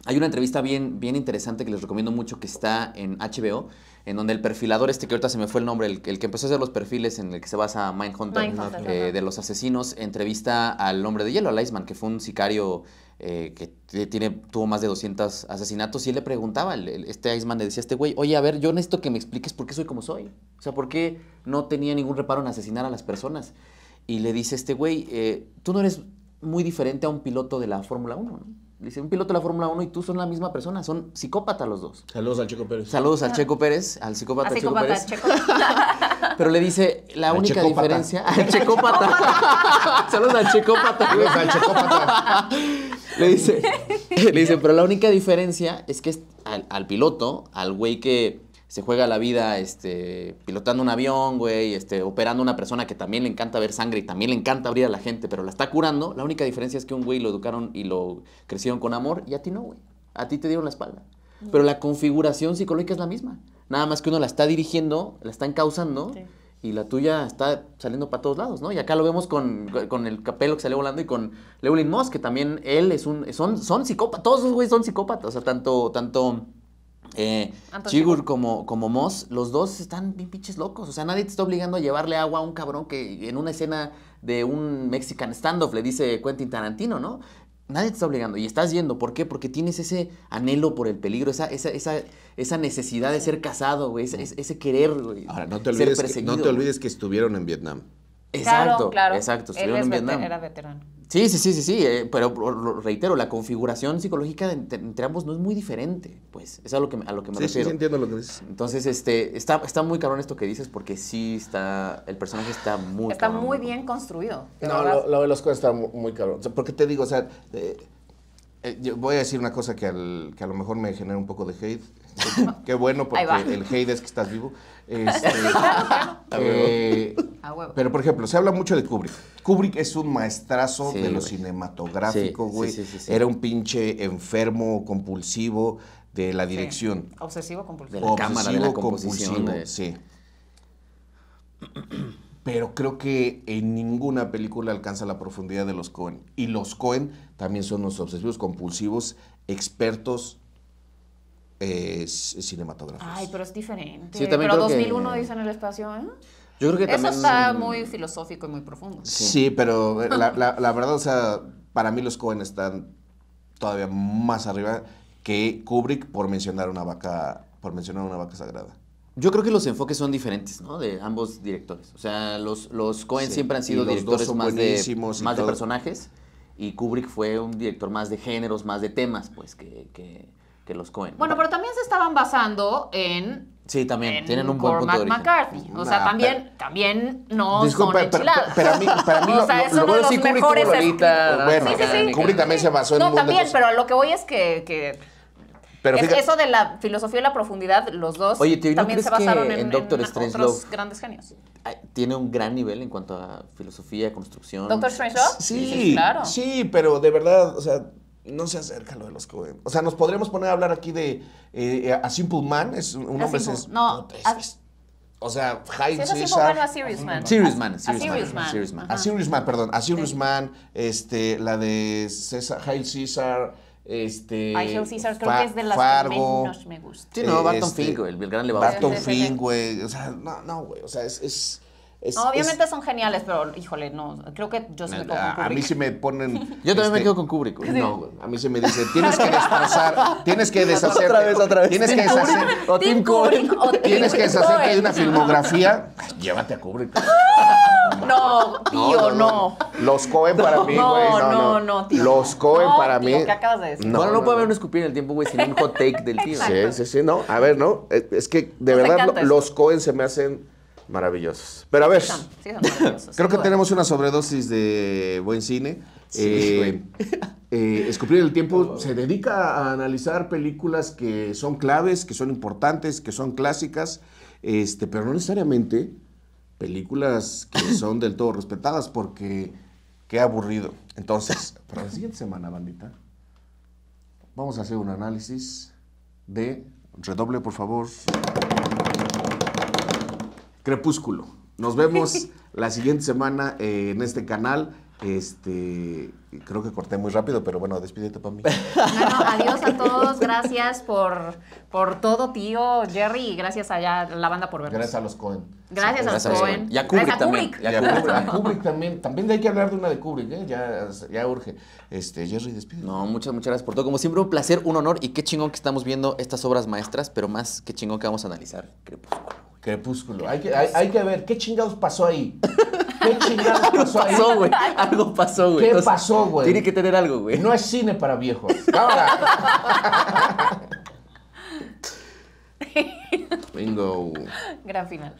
hay una entrevista bien, bien interesante que les recomiendo mucho que está en HBO, en donde el perfilador este, que ahorita se me fue el nombre, el, que empezó a hacer los perfiles en el que se basa Mindhunter, eh, de los asesinos, entrevista al hombre de hielo, al Iceman, que fue un sicario eh, que tiene, tuvo más de 200 asesinatos, y él le preguntaba, este Iceman le decía a este güey, oye, a ver, yo necesito que me expliques por qué soy como soy. O sea, por qué no tenía ningún reparo en asesinar a las personas y le dice este güey, eh, tú no eres muy diferente a un piloto de la Fórmula 1, ¿no? Dice, un piloto de la Fórmula 1 y tú son la misma persona, son psicópatas los dos. Saludos al Checo Pérez. Saludos al ah. Checo Pérez, al psicópata, Checo Pérez. Pero le dice, la única diferencia... Al checópata. Saludos al checópata. le dice, le dice, pero la única diferencia es que al piloto, al güey que se juega la vida este, pilotando un avión, güey, este, operando una persona que también le encanta ver sangre y también le encanta abrir a la gente, pero la está curando. La única diferencia es que un güey lo educaron y lo crecieron con amor y a ti no, güey. A ti te dieron la espalda. Pero la configuración psicológica es la misma. Nada más que uno la está dirigiendo, la está encauzando. y la tuya está saliendo para todos lados, ¿no? Y acá lo vemos con, el capelo que salió volando y con Lewin Moss, que también él es un... Son, son psicópatas, todos esos güeyes son psicópatas, o sea, tanto, tanto eh, Chigur como, como Moss, los dos están bien pinches locos. O sea, nadie te está obligando a llevarle agua a un cabrón que en una escena de un Mexican standoff le dice Quentin Tarantino, ¿no? Nadie te está obligando y estás yendo. ¿Por qué? Porque tienes ese anhelo por el peligro, esa, esa, esa, esa necesidad de ser casado, ese, querer, Ahora, no te, olvides que, no te olvides que estuvieron en Vietnam. Exacto, claro, exacto. Estuvieron en Vietnam. Era veterano. Sí, sí, sí, sí, sí, eh, pero reitero, la configuración psicológica entre, ambos no es muy diferente, pues, es a lo que, a lo que me refiero. Sí, sí, entiendo lo que dices. Entonces, este, está, está muy cabrón esto que dices porque sí está, el personaje está muy Está muy bien construido. No, lo, de los cosas está muy, caro. cabrón, o porque te digo, o sea... Eh, eh, yo voy a decir una cosa que, al, que, a lo mejor me genera un poco de hate. Qué bueno, porque el hate es que estás vivo. Este, eh, pero, por ejemplo, se habla mucho de Kubrick. Kubrick es un maestrazo de lo cinematográfico, sí, güey. Sí, Era un pinche enfermo, compulsivo de la dirección. Obsesivo, compulsivo. De la Obsesivo, cámara, de la compulsivo, sí. pero creo que en ninguna película alcanza la profundidad de los Cohen. Y los Cohen también son los obsesivos compulsivos, expertos eh, cinematográficos. Ay, pero es diferente. pero 2001 dice en el espacio, ¿eh? Eso está mm, muy filosófico y muy profundo. Sí, pero eh, la, verdad, o sea, para mí los Cohen están todavía más arriba que Kubrick por mencionar una vaca, por mencionar una vaca sagrada. Yo creo que los enfoques son diferentes, ¿no? De ambos directores. O sea, los, los Cohen siempre han sido directores más, de, más de personajes y Kubrick fue un director más de géneros, más de temas, pues, que, que, los Cohen. Bueno, pero también se estaban basando en... Sí, también, tienen un buen punto McCarthy. O sea, también, también no disculpa, son enchiladas. Pero, pero, mí, para mí o sea, es uno los mejores... Kubrick, bueno, Kubrick también se basó en... No, también, pues. pero lo que voy es que eso de la filosofía y la profundidad, los dos también se basaron en, Doctor otros grandes genios. Tiene un gran nivel en cuanto a filosofía, construcción. ¿Doctor Strange Sí, sí, claro. Sí, pero de verdad, o sea, no se acerca lo de los Cohen. O sea, nos podríamos poner a hablar aquí de eh, A Simple Man, es un hombre... Simple, es, no, pues, o sea, High sí, César. a Serious Man. Serious Man, Serious, a, Serious Man. A Serious Man, perdón. A Serious Man, este, la de César, Hail César este, Ay, yo Caesar creo que es de las Fargo, que me gusta. Sí, no, Barton este, Fink, güey, el, el gran Lebowski. Barton Fink, güey, o sea, no, no, güey, o sea, es, es Obviamente son geniales, pero híjole, no, creo que yo soy con Kubrick. A mí sí me ponen... Yo también me este, quedo con Kubrick. No, a mí sí me dice, tienes que destrozar, tienes que deshacer Otra vez, otra vez. Tienes que deshacer... O Tim Kubrick. tienes que deshacer que hay una filmografía. Llévate a Kubrick. No, tío, no. Los Cohen para mí, No, no, no, tío. Los Cohen para tío, mí. ¿Qué acabas de decir? No, bueno, no, puede haber un escupir en el tiempo, güey, sin un hot take del tío. Sí, sí, sí, no. A ver, no. Eh, es que de pues verdad los Cohen se me hacen maravillosos. Pero a ver, creo que tenemos una sobredosis de buen cine. Sí, eh, eh, el tiempo se dedica a analizar películas que son claves, que son importantes, que son clásicas, este, pero no necesariamente películas que son del todo respetadas, porque qué aburrido. Entonces, para la siguiente semana, bandita, vamos a hacer un análisis de redoble, por favor. Crepúsculo. Nos vemos la siguiente semana eh, en este canal. Este, creo que corté muy rápido, pero bueno, despídete para mí. Bueno, adiós a todos, gracias por, por todo, tío Jerry, y gracias a la banda por vernos. Gracias a los Cohen. Gracias, a, los Cohen. Y a Kubrick también. Kubrick. también. También hay que hablar de una de Kubrick, ¿eh? ya, ya urge. Este, Jerry, despídete. No, muchas, muchas gracias por todo. Como siempre, un placer, un honor y qué chingón que estamos viendo estas obras maestras, pero más qué chingón que vamos a analizar Crepúsculo. Crepúsculo. Hay que, hay que ver qué chingados pasó ahí. ¿Qué chingados pasó güey. Algo pasó, güey. ¿Qué pasó, güey? Tiene que tener algo, güey. No es cine para viejos. Ahora. Bingo. Gran final.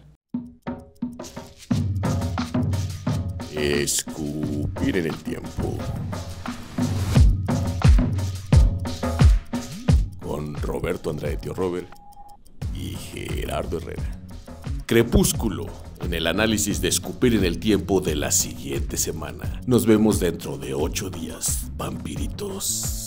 Escupir en el tiempo. Con Roberto Andrade, tío Robert y Gerardo Herrera. Crepúsculo en el análisis de escupir en el tiempo de la siguiente semana. Nos vemos dentro de 8 días, vampiritos.